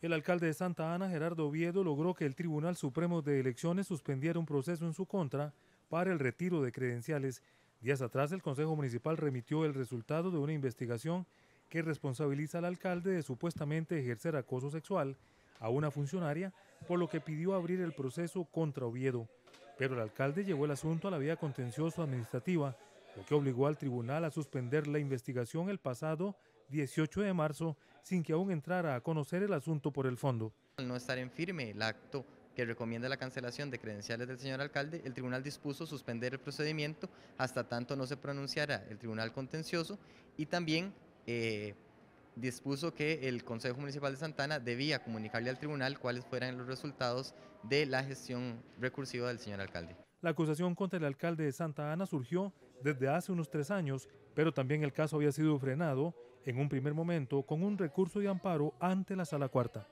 El alcalde de Santa Ana, Gerardo Oviedo, logró que el Tribunal Supremo de Elecciones suspendiera un proceso en su contra para el retiro de credenciales. Días atrás, el Consejo Municipal remitió el resultado de una investigación que responsabiliza al alcalde de supuestamente ejercer acoso sexual a una funcionaria, por lo que pidió abrir el proceso contra Oviedo. Pero el alcalde llevó el asunto a la vía contencioso administrativa, que obligó al tribunal a suspender la investigación el pasado 18 de marzo sin que aún entrara a conocer el asunto por el fondo. Al no estar en firme el acto que recomienda la cancelación de credenciales del señor alcalde, el tribunal dispuso suspender el procedimiento hasta tanto no se pronunciara el tribunal contencioso y también eh, dispuso que el Consejo Municipal de Santana debía comunicarle al tribunal cuáles fueran los resultados de la gestión recursiva del señor alcalde. La acusación contra el alcalde de Santa Ana surgió desde hace unos tres años, pero también el caso había sido frenado en un primer momento con un recurso de amparo ante la Sala Cuarta.